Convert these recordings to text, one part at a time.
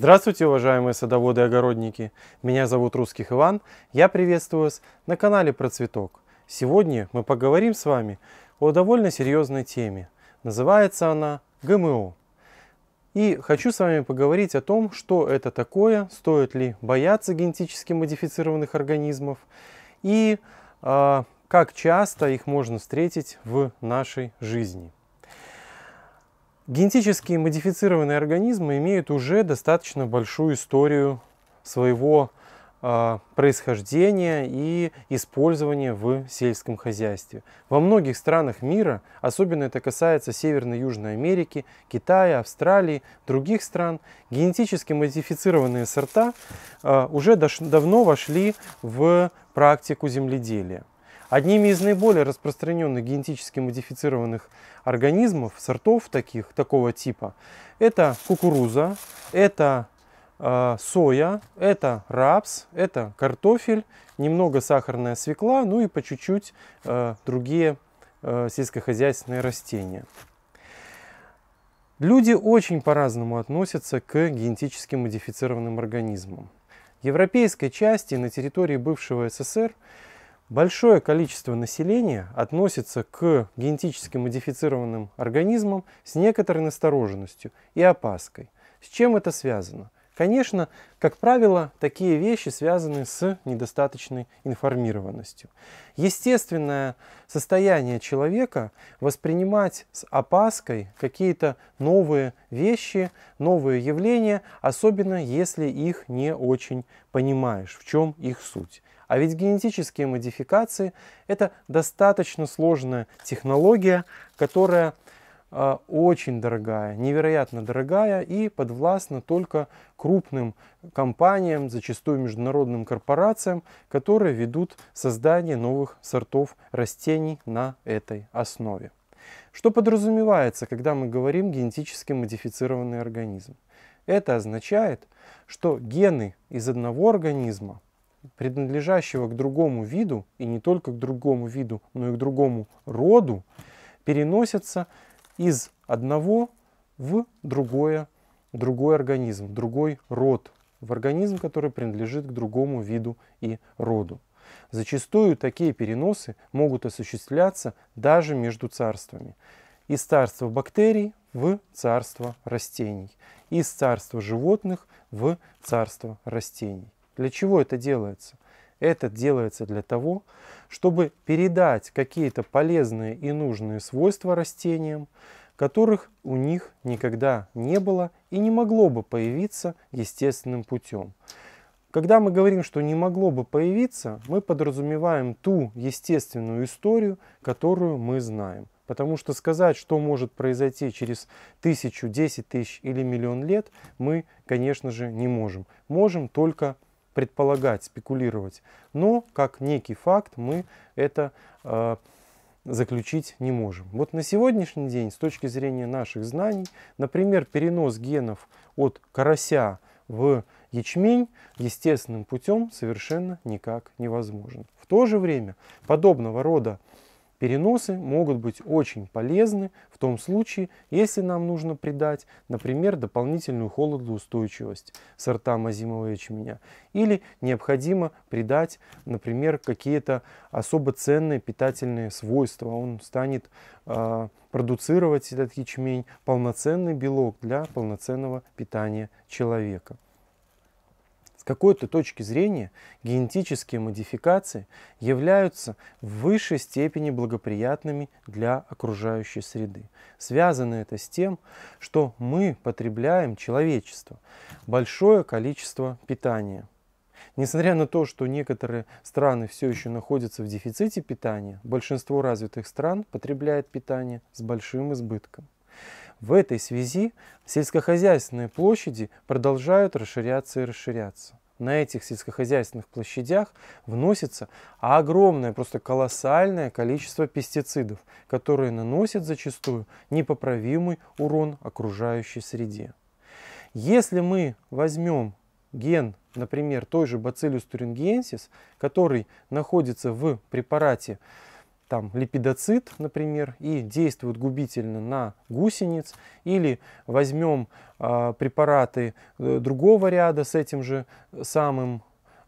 Здравствуйте, уважаемые садоводы и огородники! Меня зовут Русских Иван, я приветствую вас на канале Про Цветок. Сегодня мы поговорим с вами о довольно серьезной теме. Называется она ГМО. И хочу с вами поговорить о том, что это такое, стоит ли бояться генетически модифицированных организмов и э, как часто их можно встретить в нашей жизни. Генетически модифицированные организмы имеют уже достаточно большую историю своего а, происхождения и использования в сельском хозяйстве. Во многих странах мира, особенно это касается Северной и Южной Америки, Китая, Австралии, других стран, генетически модифицированные сорта а, уже давно вошли в практику земледелия. Одними из наиболее распространенных генетически модифицированных организмов, сортов таких, такого типа, это кукуруза, это э, соя, это рапс, это картофель, немного сахарная свекла, ну и по чуть-чуть э, другие э, сельскохозяйственные растения. Люди очень по-разному относятся к генетически модифицированным организмам. В Европейской части на территории бывшего СССР Большое количество населения относится к генетически модифицированным организмам с некоторой настороженностью и опаской. С чем это связано? Конечно, как правило, такие вещи связаны с недостаточной информированностью. Естественное состояние человека воспринимать с опаской какие-то новые вещи, новые явления, особенно если их не очень понимаешь, в чем их суть. А ведь генетические модификации – это достаточно сложная технология, которая а, очень дорогая, невероятно дорогая и подвластна только крупным компаниям, зачастую международным корпорациям, которые ведут создание новых сортов растений на этой основе. Что подразумевается, когда мы говорим генетически модифицированный организм? Это означает, что гены из одного организма, принадлежащего к другому виду, и не только к другому виду, но и к другому роду, переносятся из одного в другое, другой организм, другой род, в организм, который принадлежит к другому виду и роду. Зачастую такие переносы могут осуществляться даже между царствами. Из царства бактерий в царство растений, из царства животных в царство растений. Для чего это делается? Это делается для того, чтобы передать какие-то полезные и нужные свойства растениям, которых у них никогда не было и не могло бы появиться естественным путем. Когда мы говорим, что не могло бы появиться, мы подразумеваем ту естественную историю, которую мы знаем. Потому что сказать, что может произойти через тысячу, десять тысяч или миллион лет, мы, конечно же, не можем. Можем только предполагать, спекулировать. Но как некий факт мы это э, заключить не можем. Вот на сегодняшний день, с точки зрения наших знаний, например, перенос генов от карася в ячмень естественным путем совершенно никак невозможен. В то же время подобного рода Переносы могут быть очень полезны в том случае, если нам нужно придать, например, дополнительную холодоустойчивость сортам озимого ячменя. Или необходимо придать, например, какие-то особо ценные питательные свойства. Он станет э, продуцировать этот ячмень полноценный белок для полноценного питания человека какой-то точки зрения генетические модификации являются в высшей степени благоприятными для окружающей среды. Связано это с тем, что мы потребляем человечество большое количество питания. Несмотря на то, что некоторые страны все еще находятся в дефиците питания, большинство развитых стран потребляет питание с большим избытком. В этой связи сельскохозяйственные площади продолжают расширяться и расширяться на этих сельскохозяйственных площадях вносится огромное, просто колоссальное количество пестицидов, которые наносят зачастую непоправимый урон окружающей среде. Если мы возьмем ген, например, той же Bacillus thuringiensis, который находится в препарате там липидоцит, например, и действует губительно на гусениц, или возьмем э, препараты э, другого ряда с этим же самым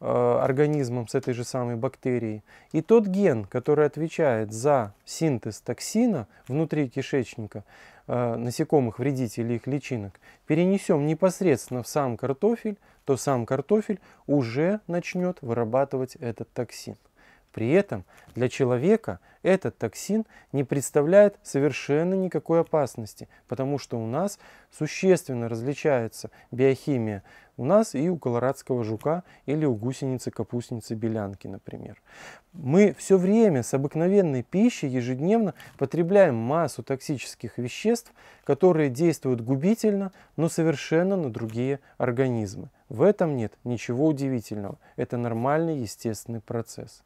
э, организмом, с этой же самой бактерией. И тот ген, который отвечает за синтез токсина внутри кишечника, э, насекомых, вредителей их личинок, перенесем непосредственно в сам картофель, то сам картофель уже начнет вырабатывать этот токсин. При этом для человека этот токсин не представляет совершенно никакой опасности, потому что у нас существенно различается биохимия у нас и у колорадского жука или у гусеницы-капустницы белянки, например. Мы все время с обыкновенной пищей ежедневно потребляем массу токсических веществ, которые действуют губительно, но совершенно на другие организмы. В этом нет ничего удивительного. Это нормальный естественный процесс.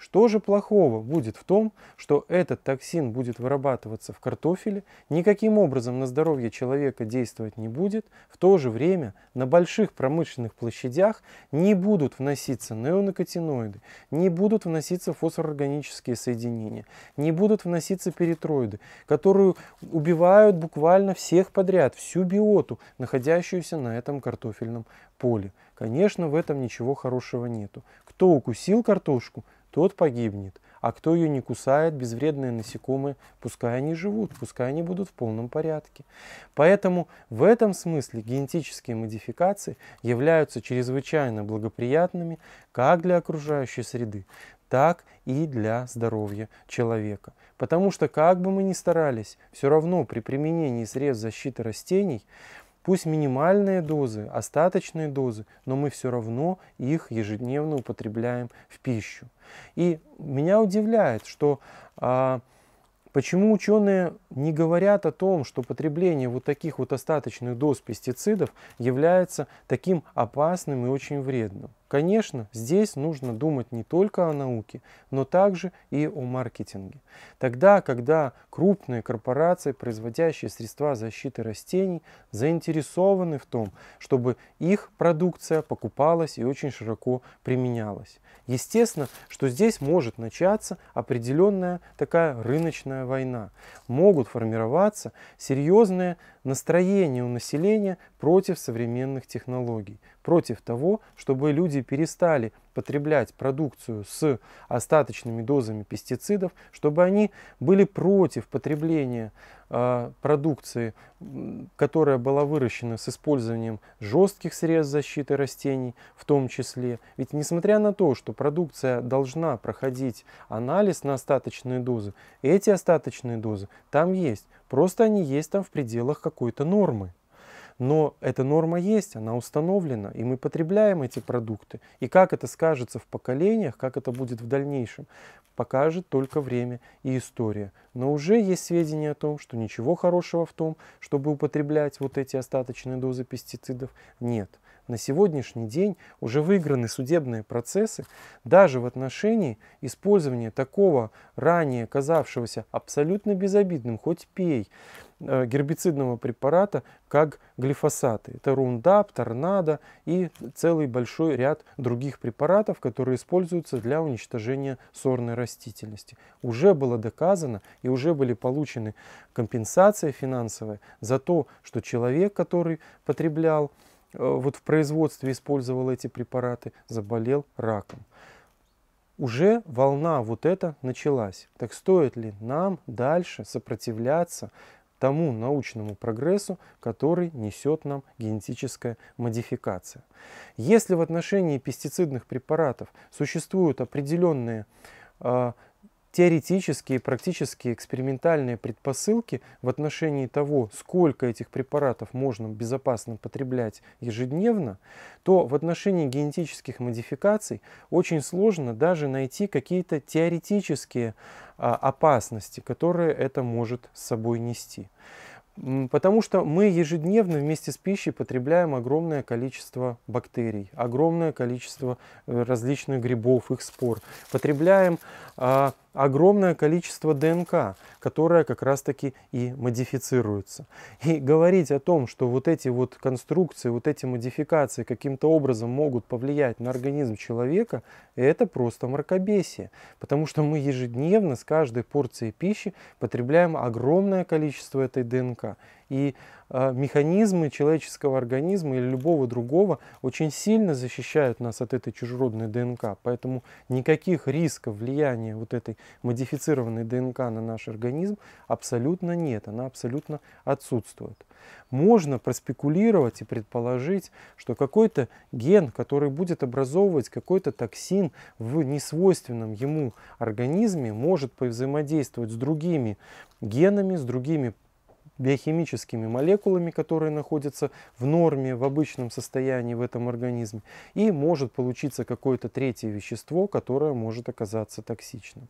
Что же плохого будет в том, что этот токсин будет вырабатываться в картофеле, никаким образом на здоровье человека действовать не будет, в то же время на больших промышленных площадях не будут вноситься неонокотиноиды, не будут вноситься фосфорорганические соединения, не будут вноситься перитроиды, которые убивают буквально всех подряд, всю биоту, находящуюся на этом картофельном поле. Конечно, в этом ничего хорошего нету. Кто укусил картошку, тот погибнет. А кто ее не кусает, безвредные насекомые, пускай они живут, пускай они будут в полном порядке. Поэтому в этом смысле генетические модификации являются чрезвычайно благоприятными как для окружающей среды, так и для здоровья человека. Потому что как бы мы ни старались, все равно при применении средств защиты растений Пусть минимальные дозы, остаточные дозы, но мы все равно их ежедневно употребляем в пищу. И меня удивляет, что а, почему ученые не говорят о том, что потребление вот таких вот остаточных доз пестицидов является таким опасным и очень вредным. Конечно, здесь нужно думать не только о науке, но также и о маркетинге. Тогда, когда крупные корпорации, производящие средства защиты растений, заинтересованы в том, чтобы их продукция покупалась и очень широко применялась. Естественно, что здесь может начаться определенная такая рыночная война. Могут формироваться серьезные настроения у населения против современных технологий, против того, чтобы люди перестали потреблять продукцию с остаточными дозами пестицидов, чтобы они были против потребления а, продукции, которая была выращена с использованием жестких средств защиты растений в том числе. Ведь несмотря на то, что продукция должна проходить анализ на остаточные дозы, эти остаточные дозы там есть, просто они есть там в пределах какой-то нормы но эта норма есть, она установлена, и мы потребляем эти продукты. И как это скажется в поколениях, как это будет в дальнейшем, покажет только время и история. Но уже есть сведения о том, что ничего хорошего в том, чтобы употреблять вот эти остаточные дозы пестицидов, нет. На сегодняшний день уже выиграны судебные процессы даже в отношении использования такого ранее казавшегося абсолютно безобидным, хоть пей, Э, гербицидного препарата, как глифосаты. Это рундап, торнадо и целый большой ряд других препаратов, которые используются для уничтожения сорной растительности. Уже было доказано и уже были получены компенсация финансовая за то, что человек, который потреблял, э, вот в производстве использовал эти препараты, заболел раком уже волна вот эта началась. Так стоит ли нам дальше сопротивляться тому научному прогрессу, который несет нам генетическая модификация. Если в отношении пестицидных препаратов существуют определенные а, теоретические, практические, экспериментальные предпосылки в отношении того, сколько этих препаратов можно безопасно потреблять ежедневно, то в отношении генетических модификаций очень сложно даже найти какие-то теоретические а, опасности, которые это может с собой нести. Потому что мы ежедневно вместе с пищей потребляем огромное количество бактерий, огромное количество э, различных грибов, их спор. Потребляем а, огромное количество ДНК, которое как раз-таки и модифицируется. И говорить о том, что вот эти вот конструкции, вот эти модификации каким-то образом могут повлиять на организм человека, это просто мракобесие. Потому что мы ежедневно с каждой порцией пищи потребляем огромное количество этой ДНК. И э, механизмы человеческого организма или любого другого очень сильно защищают нас от этой чужеродной ДНК. Поэтому никаких рисков влияния вот этой модифицированной ДНК на наш организм абсолютно нет. Она абсолютно отсутствует. Можно проспекулировать и предположить, что какой-то ген, который будет образовывать какой-то токсин в несвойственном ему организме, может повзаимодействовать с другими генами, с другими биохимическими молекулами, которые находятся в норме, в обычном состоянии в этом организме. И может получиться какое-то третье вещество, которое может оказаться токсичным.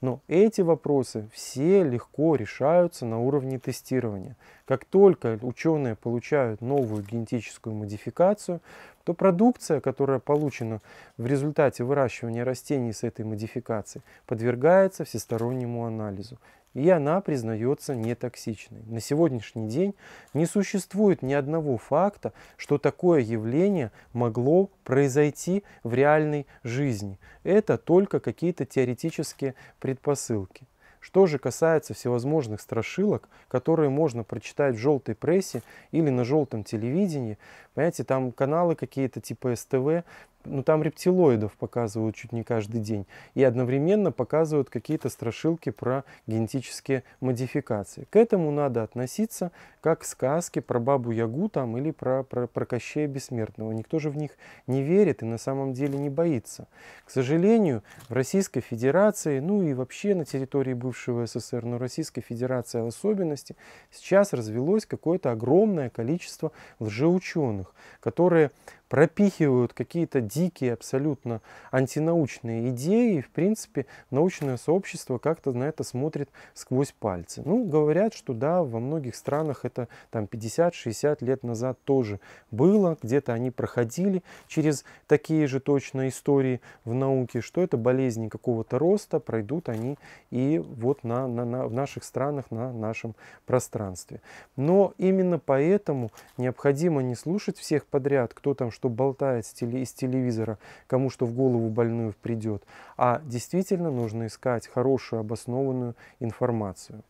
Но эти вопросы все легко решаются на уровне тестирования. Как только ученые получают новую генетическую модификацию, то продукция, которая получена в результате выращивания растений с этой модификацией, подвергается всестороннему анализу и она признается нетоксичной. На сегодняшний день не существует ни одного факта, что такое явление могло произойти в реальной жизни. Это только какие-то теоретические предпосылки. Что же касается всевозможных страшилок, которые можно прочитать в желтой прессе или на желтом телевидении, понимаете, там каналы какие-то типа СТВ, ну там рептилоидов показывают чуть не каждый день. И одновременно показывают какие-то страшилки про генетические модификации. К этому надо относиться как к сказке про бабу Ягу там или про, про, про Кощея Бессмертного. Никто же в них не верит и на самом деле не боится. К сожалению, в Российской Федерации, ну и вообще на территории бывшего СССР, но Российской Федерации в особенности, сейчас развелось какое-то огромное количество лжеученых, которые пропихивают какие-то дикие, абсолютно антинаучные идеи. И, в принципе, научное сообщество как-то на это смотрит сквозь пальцы. Ну, говорят, что да, во многих странах это там 50-60 лет назад тоже было. Где-то они проходили через такие же точно истории в науке, что это болезни какого-то роста, пройдут они и вот на, на, на, в наших странах, на нашем пространстве. Но именно поэтому необходимо не слушать всех подряд, кто там что что болтает из телевизора, кому что в голову больную придет, а действительно нужно искать хорошую обоснованную информацию.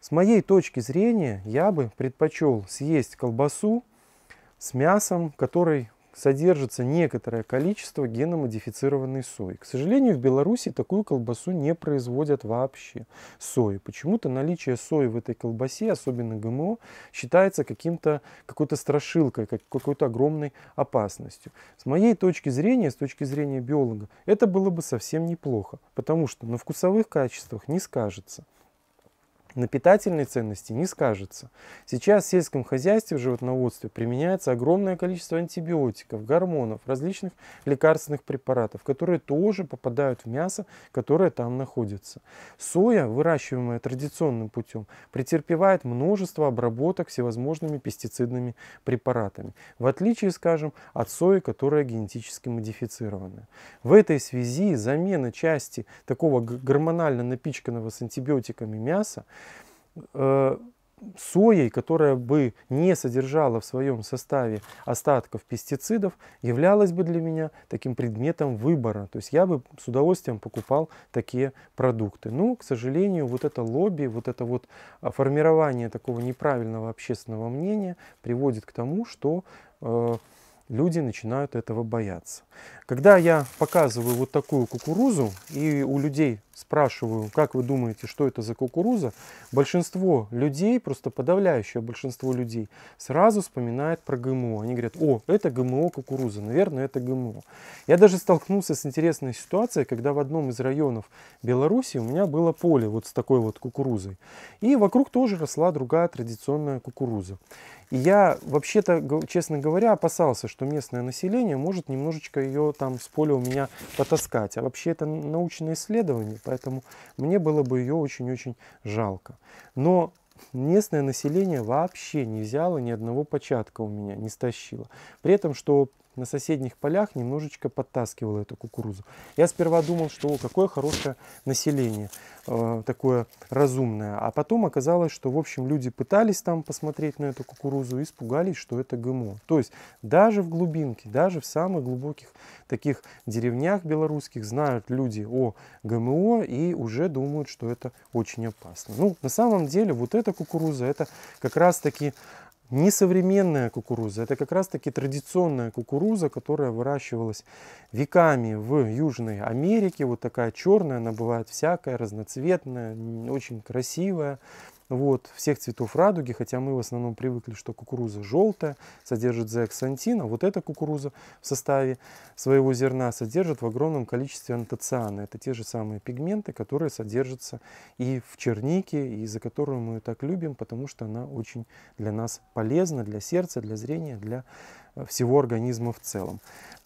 С моей точки зрения, я бы предпочел съесть колбасу с мясом, который содержится некоторое количество геномодифицированной сои. К сожалению, в Беларуси такую колбасу не производят вообще сои. Почему-то наличие сои в этой колбасе, особенно ГМО, считается каким-то какой-то страшилкой, какой-то огромной опасностью. С моей точки зрения, с точки зрения биолога, это было бы совсем неплохо, потому что на вкусовых качествах не скажется на питательной ценности не скажется. Сейчас в сельском хозяйстве, в животноводстве применяется огромное количество антибиотиков, гормонов, различных лекарственных препаратов, которые тоже попадают в мясо, которое там находится. Соя, выращиваемая традиционным путем, претерпевает множество обработок всевозможными пестицидными препаратами, в отличие, скажем, от сои, которая генетически модифицирована. В этой связи замена части такого гормонально напичканного с антибиотиками мяса – Э, соей, которая бы не содержала в своем составе остатков пестицидов, являлась бы для меня таким предметом выбора. То есть я бы с удовольствием покупал такие продукты. Но, ну, к сожалению, вот это лобби, вот это вот а, формирование такого неправильного общественного мнения приводит к тому, что э, люди начинают этого бояться. Когда я показываю вот такую кукурузу, и у людей спрашиваю, как вы думаете, что это за кукуруза, большинство людей, просто подавляющее большинство людей, сразу вспоминает про ГМО. Они говорят, о, это ГМО кукуруза, наверное, это ГМО. Я даже столкнулся с интересной ситуацией, когда в одном из районов Беларуси у меня было поле вот с такой вот кукурузой. И вокруг тоже росла другая традиционная кукуруза. И я вообще-то, честно говоря, опасался, что местное население может немножечко ее там с поля у меня потаскать. А вообще это научное исследование. Поэтому мне было бы ее очень-очень жалко. Но местное население вообще не взяло ни одного початка у меня, не стащило. При этом, что на соседних полях немножечко подтаскивала эту кукурузу. Я сперва думал, что о, какое хорошее население, э, такое разумное. А потом оказалось, что, в общем, люди пытались там посмотреть на эту кукурузу и испугались, что это ГМО. То есть даже в глубинке, даже в самых глубоких таких деревнях белорусских знают люди о ГМО и уже думают, что это очень опасно. Ну, на самом деле, вот эта кукуруза, это как раз-таки Несовременная кукуруза – это как раз-таки традиционная кукуруза, которая выращивалась веками в Южной Америке. Вот такая черная, она бывает всякая, разноцветная, очень красивая вот, всех цветов радуги, хотя мы в основном привыкли, что кукуруза желтая, содержит зеоксантин, а вот эта кукуруза в составе своего зерна содержит в огромном количестве антоциана. Это те же самые пигменты, которые содержатся и в чернике, и за которую мы ее так любим, потому что она очень для нас полезна, для сердца, для зрения, для э, всего организма в целом.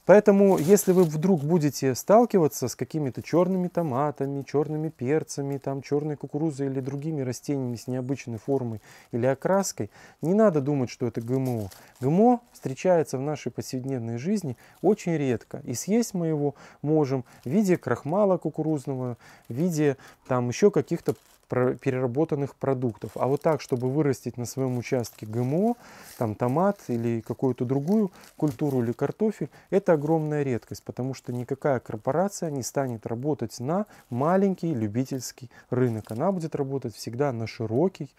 Поэтому, если вы вдруг будете сталкиваться с какими-то черными томатами, черными перцами, там, черной кукурузой или другими растениями с необычной формой или окраской, не надо думать, что это ГМО. ГМО встречается в нашей повседневной жизни очень редко. И съесть мы его можем в виде крахмала кукурузного, в виде там, еще каких-то переработанных продуктов. А вот так, чтобы вырастить на своем участке ГМО, там томат или какую-то другую культуру или картофель, это огромная редкость, потому что никакая корпорация не станет работать на маленький любительский рынок. Она будет работать всегда на широкий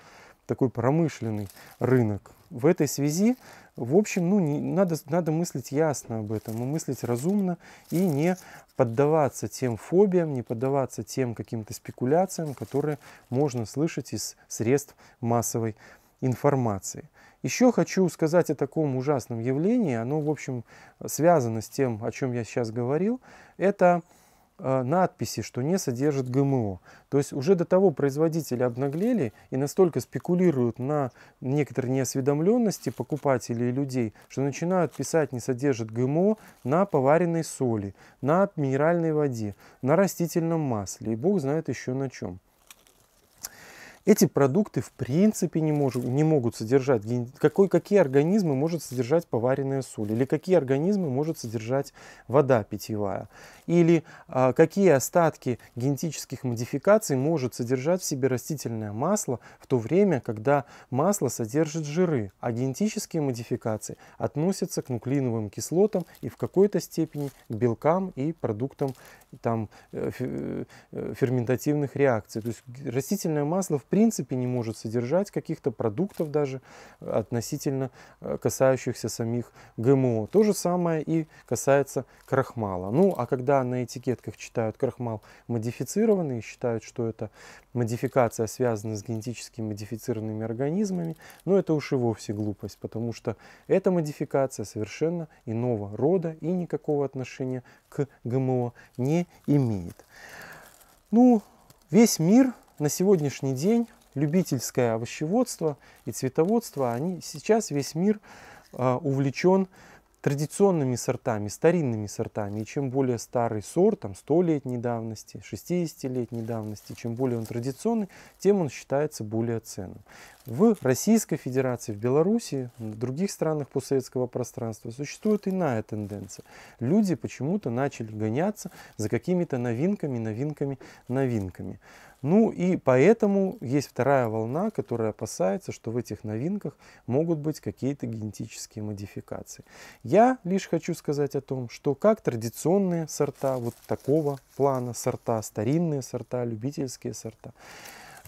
такой промышленный рынок в этой связи, в общем, ну, не, надо, надо мыслить ясно об этом, мыслить разумно, и не поддаваться тем фобиям, не поддаваться тем каким-то спекуляциям, которые можно слышать из средств массовой информации. Еще хочу сказать о таком ужасном явлении, оно, в общем, связано с тем, о чем я сейчас говорил, это Э, надписи, что не содержит ГМО. То есть уже до того производители обнаглели и настолько спекулируют на некоторой неосведомленности покупателей и людей, что начинают писать не содержит ГМО на поваренной соли, на минеральной воде, на растительном масле и бог знает еще на чем. Эти продукты в принципе не, мож, не могут содержать, какой, какие организмы может содержать поваренная соль или какие организмы может содержать вода питьевая или а, какие остатки генетических модификаций может содержать в себе растительное масло в то время, когда масло содержит жиры, а генетические модификации относятся к нуклеиновым кислотам и в какой-то степени к белкам и продуктам там, э, э, ферментативных реакций. То есть растительное масло в принципе не может содержать каких-то продуктов даже относительно э, касающихся самих ГМО. То же самое и касается крахмала. Ну а когда на этикетках читают крахмал модифицированный, считают, что это модификация связана с генетически модифицированными организмами, но это уж и вовсе глупость, потому что эта модификация совершенно иного рода и никакого отношения к ГМО не имеет. Ну, весь мир на сегодняшний день любительское овощеводство и цветоводство, они сейчас весь мир э, а, увлечен традиционными сортами, старинными сортами. И чем более старый сорт, там 100-летней давности, 60-летней давности, чем более он традиционный, тем он считается более ценным. В Российской Федерации, в Беларуси, в других странах постсоветского пространства существует иная тенденция. Люди почему-то начали гоняться за какими-то новинками, новинками, новинками. Ну и поэтому есть вторая волна, которая опасается, что в этих новинках могут быть какие-то генетические модификации. Я лишь хочу сказать о том, что как традиционные сорта вот такого плана, сорта, старинные сорта, любительские сорта,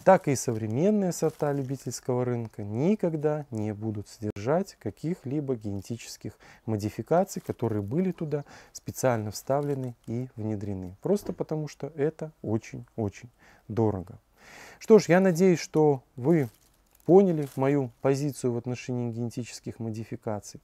так и современные сорта любительского рынка никогда не будут содержать каких-либо генетических модификаций, которые были туда специально вставлены и внедрены. Просто потому, что это очень-очень дорого. Что ж, я надеюсь, что вы поняли мою позицию в отношении генетических модификаций.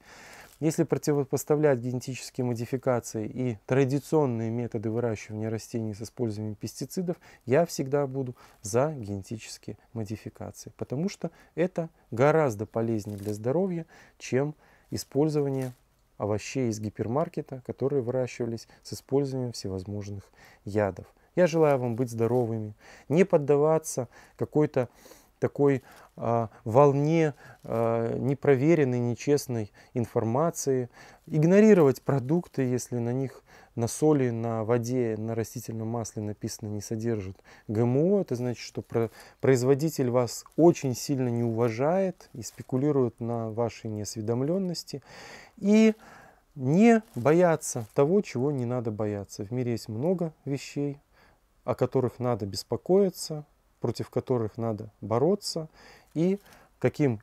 Если противопоставлять генетические модификации и традиционные методы выращивания растений с использованием пестицидов, я всегда буду за генетические модификации, потому что это гораздо полезнее для здоровья, чем использование овощей из гипермаркета, которые выращивались с использованием всевозможных ядов. Я желаю вам быть здоровыми, не поддаваться какой-то такой э, волне э, непроверенной, нечестной информации, игнорировать продукты, если на них на соли, на воде, на растительном масле написано не содержит ГМО, это значит, что производитель вас очень сильно не уважает и спекулирует на вашей неосведомленности. И не бояться того, чего не надо бояться. В мире есть много вещей, о которых надо беспокоиться, против которых надо бороться и каким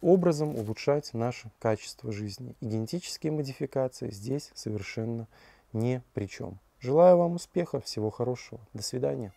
образом улучшать наше качество жизни. И генетические модификации здесь совершенно не при чем. Желаю вам успеха, всего хорошего. До свидания.